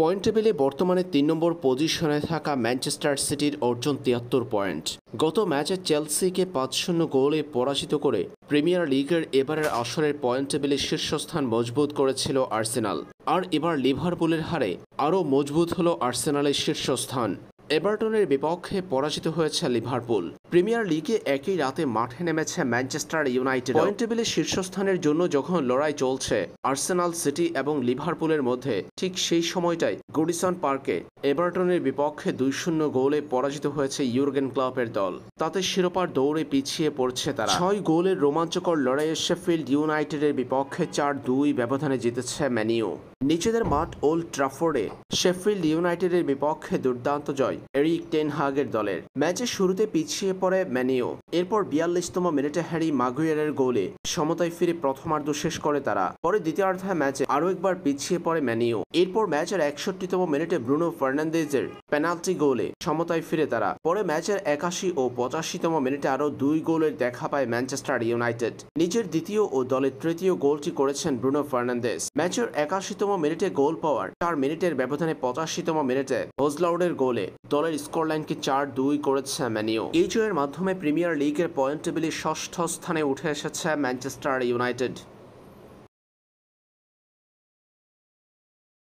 point টেবিলে বর্তমানে তিন নম্বর পজিশনে থাকা ম্যানচেস্টার সিটির অর্জন তিয়াত্তর পয়েন্ট গত ম্যাচে চেলসিকে পাঁচ শূন্য গোলে পরাজিত করে প্রিমিয়ার লিগের এবারের আসরের পয়েন্ট টেবিলে শীর্ষস্থান মজবুত করেছিল আর্সেনাল আর এবার লিভারপুলের হারে আরও মজবুত হল আর্সেনালের শীর্ষস্থান এভারটনের বিপক্ষে পরাজিত হয়েছে লিভারপুল প্রিমিয়ার লিগে একই রাতে মাঠে নেমেছে ম্যানচেস্টার ইউনাইটেড পয়েন্ট টেবিলে শীর্ষস্থানের জন্য যখন লড়াই চলছে আর্সেনাল সিটি এবং লিভারপুলের মধ্যে ঠিক সেই সময়টাই গুডিসন পার্কে এভারটনের বিপক্ষে দুই শূন্য গোলে পরাজিত হয়েছে ইউর্গেন ক্লাবের দল তাতে শিরোপার দৌড়ে পিছিয়ে পড়ছে তারা ছয় গোলের রোমাঞ্চকর লড়াইয়ে শেফিল্ড ইউনাইটেডের বিপক্ষে চার দুই ব্যবধানে জিতেছে ম্যানিউ নিজেদের মাঠ ওল্ড ট্রাফোর্ডে শেফিল্ড ইউনাইটেডের বিপক্ষে দুর্দান্ত জয় এরিক টেনহাগের দলের ম্যাচের শুরুতে পিছিয়ে পরে ম্যানিও এরপর বিয়াল্লিশতম মিনিটে হ্যারি মাগুয়েরের গোলে সমতায় ফিরে প্রথমার্ধ শেষ করে তারা পরে দ্বিতীয়ার্ধে ম্যাচে আরও একবার পিছিয়ে পড়ে ম্যানিও এরপর ম্যাচের একষট্টিতম মিনিটে ব্রুনো ফার্নান্দেজের পেনাল্টি গোলে সমতায় ফিরে তারা পরে ম্যাচের একাশি ও পঁচাশিতম মিনিটে আরও দুই গোলের দেখা পায় ম্যানচেস্টার ইউনাইটেড নিজের দ্বিতীয় ও দলের তৃতীয় গোলটি করেছেন ব্রুনো ফার্নান্দেজ ম্যাচের একাশিতম মিনিটে গোল পাওয়ার চার মিনিটের ব্যবধানে পঁচাশিতম মিনিটে হোজলাউডের গোলে দলের স্কোরলাইনকে চার দুই করেছে ম্যানিও এই জয়ের মাধ্যমে প্রিমিয়ার লিগের পয়েন্ট টেবিলে ষষ্ঠ স্থানে উঠে এসেছে ম্যানচেস্টার ইউনাইটেড